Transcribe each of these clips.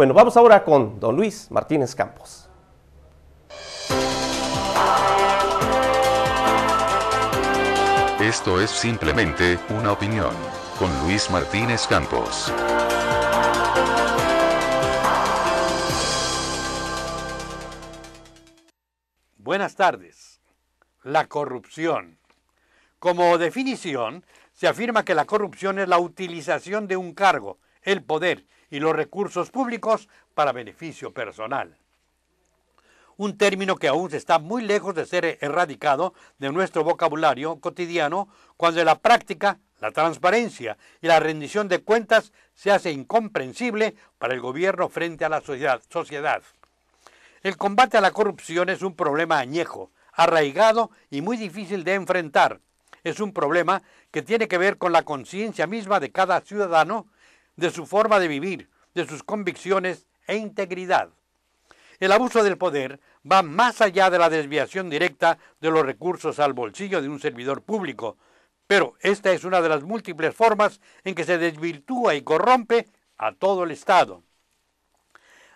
Bueno, vamos ahora con don Luis Martínez Campos. Esto es simplemente una opinión con Luis Martínez Campos. Buenas tardes. La corrupción. Como definición, se afirma que la corrupción es la utilización de un cargo, el poder y los recursos públicos para beneficio personal un término que aún está muy lejos de ser erradicado de nuestro vocabulario cotidiano, cuando en la práctica la transparencia y la rendición de cuentas se hace incomprensible para el gobierno frente a la sociedad. El combate a la corrupción es un problema añejo, arraigado y muy difícil de enfrentar. Es un problema que tiene que ver con la conciencia misma de cada ciudadano de su forma de vivir, de sus convicciones e integridad. El abuso del poder va más allá de la desviación directa de los recursos al bolsillo de un servidor público, pero esta es una de las múltiples formas en que se desvirtúa y corrompe a todo el Estado.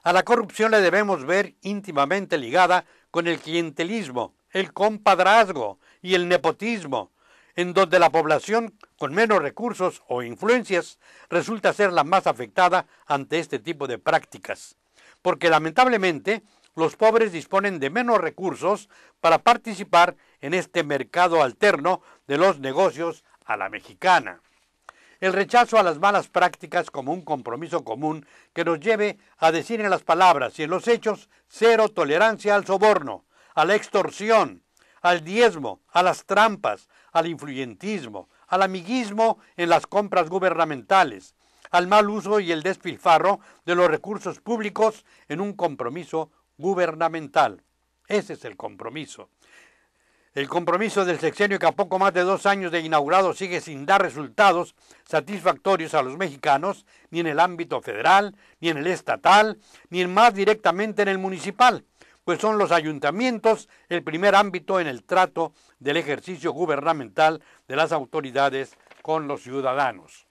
A la corrupción le debemos ver íntimamente ligada con el clientelismo, el compadrazgo y el nepotismo, en donde la población con menos recursos o influencias resulta ser la más afectada ante este tipo de prácticas, porque lamentablemente los pobres disponen de menos recursos para participar en este mercado alterno de los negocios a la mexicana. El rechazo a las malas prácticas como un compromiso común que nos lleve a decir en las palabras y en los hechos cero tolerancia al soborno, a la extorsión, al diezmo, a las trampas, al influyentismo, al amiguismo en las compras gubernamentales, al mal uso y el despilfarro de los recursos públicos en un compromiso gubernamental. Ese es el compromiso. El compromiso del sexenio que a poco más de dos años de inaugurado sigue sin dar resultados satisfactorios a los mexicanos, ni en el ámbito federal, ni en el estatal, ni más directamente en el municipal pues son los ayuntamientos el primer ámbito en el trato del ejercicio gubernamental de las autoridades con los ciudadanos.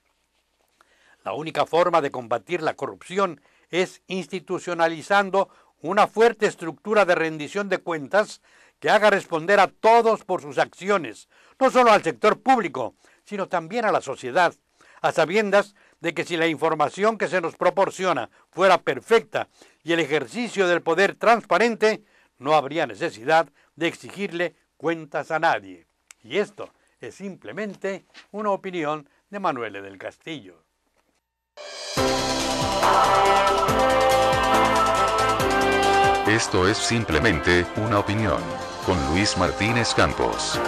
La única forma de combatir la corrupción es institucionalizando una fuerte estructura de rendición de cuentas que haga responder a todos por sus acciones, no solo al sector público, sino también a la sociedad, a sabiendas de que si la información que se nos proporciona fuera perfecta y el ejercicio del poder transparente, no habría necesidad de exigirle cuentas a nadie. Y esto es simplemente una opinión de Manuel del Castillo. Esto es simplemente una opinión con Luis Martínez Campos.